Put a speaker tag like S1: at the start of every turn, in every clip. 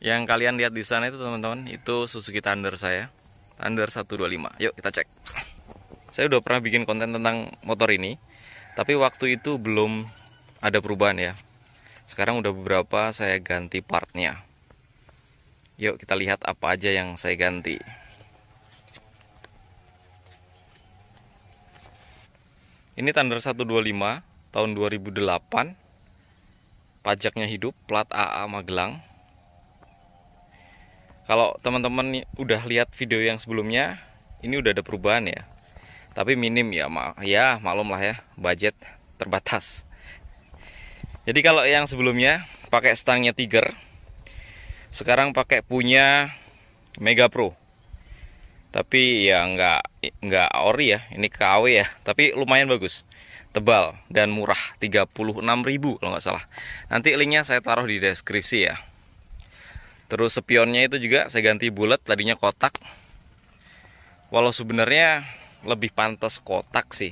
S1: Yang kalian lihat di sana itu teman-teman, itu Suzuki Thunder saya. Thunder 125. Yuk kita cek. Saya udah pernah bikin konten tentang motor ini, tapi waktu itu belum ada perubahan ya. Sekarang udah beberapa saya ganti partnya. Yuk kita lihat apa aja yang saya ganti. Ini Thunder 125 tahun 2008. Pajaknya hidup, plat AA Magelang. Kalau teman-teman udah lihat video yang sebelumnya, ini udah ada perubahan ya. Tapi minim ya, ma ya malum lah ya, budget terbatas. Jadi kalau yang sebelumnya pakai stangnya Tiger, sekarang pakai punya Mega Pro. Tapi ya nggak nggak ori ya, ini KW ya, tapi lumayan bagus tebal dan murah 36.000 kalau nggak salah nanti linknya saya taruh di deskripsi ya Terus spionnya itu juga saya ganti bulat, tadinya kotak. Walau sebenarnya lebih pantas kotak sih.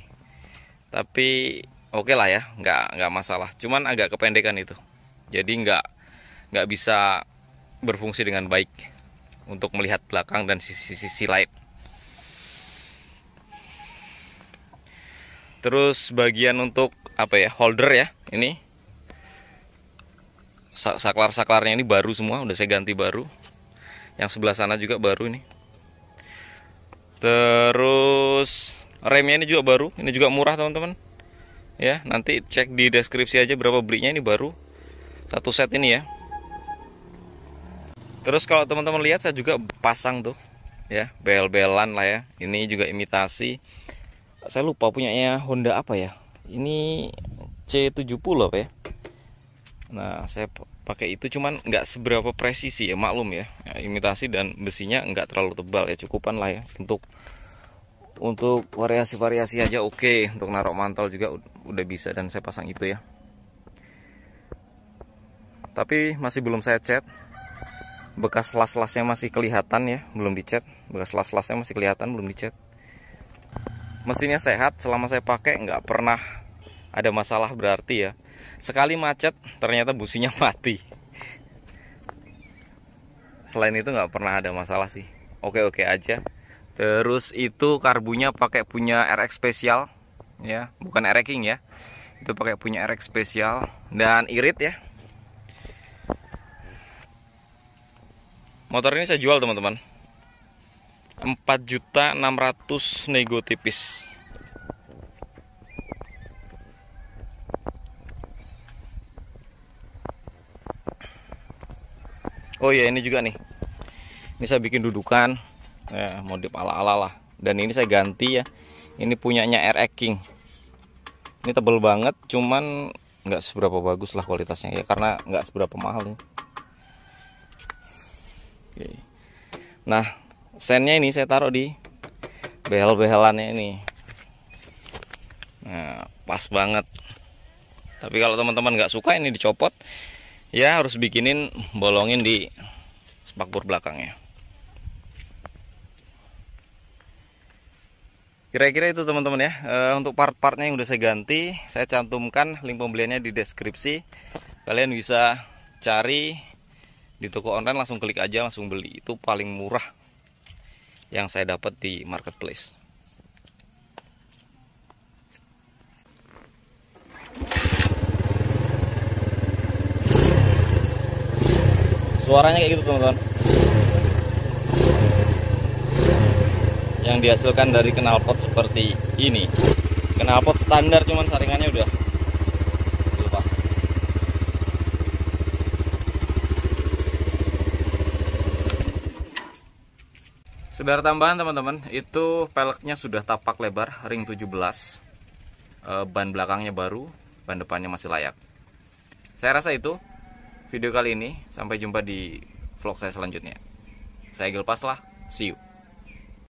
S1: Tapi oke okay lah ya, nggak nggak masalah. Cuman agak kependekan itu. Jadi nggak nggak bisa berfungsi dengan baik untuk melihat belakang dan sisi-sisi light. Terus bagian untuk apa ya holder ya ini saklar-saklarnya ini baru semua udah saya ganti baru yang sebelah sana juga baru ini terus remnya ini juga baru ini juga murah teman-teman ya nanti cek di deskripsi aja berapa belinya ini baru satu set ini ya terus kalau teman-teman lihat saya juga pasang tuh ya bel-belan lah ya ini juga imitasi saya lupa punyanya Honda apa ya ini C70 apa ya Nah saya pakai itu cuman nggak seberapa presisi ya maklum ya. ya. imitasi dan besinya nggak terlalu tebal ya cukupan lah ya untuk untuk variasi-variasi aja oke okay. untuk narok mantel juga udah bisa dan saya pasang itu ya tapi masih belum saya cat bekas las-lasnya masih kelihatan ya belum dicat bekas las-lasnya masih kelihatan belum dicat mesinnya sehat selama saya pakai nggak pernah ada masalah berarti ya sekali macet ternyata businya mati selain itu nggak pernah ada masalah sih oke-oke aja terus itu karbunya pakai punya RX spesial ya bukan RX King ya itu pakai punya RX spesial dan irit ya motor ini saya jual teman-teman 4.600 juta nego tipis oh iya ini juga nih ini saya bikin dudukan ya, modif ala ala lah dan ini saya ganti ya ini punyanya air e King ini tebel banget cuman nggak seberapa bagus lah kualitasnya ya karena nggak seberapa mahal ya Oke. nah sennya ini saya taruh di behel-behelannya ini nah pas banget tapi kalau teman-teman nggak suka ini dicopot ya harus bikinin bolongin di spakbor belakangnya kira-kira itu teman-teman ya e, untuk part-partnya yang udah saya ganti saya cantumkan link pembeliannya di deskripsi kalian bisa cari di toko online langsung klik aja langsung beli itu paling murah yang saya dapat di marketplace suaranya kayak gitu teman-teman yang dihasilkan dari knalpot seperti ini knalpot standar cuman saringannya udah lepas Sebar tambahan teman-teman itu peleknya sudah tapak lebar ring 17 eh, ban belakangnya baru ban depannya masih layak saya rasa itu video kali ini. Sampai jumpa di vlog saya selanjutnya. Saya Gilpas lah. See you.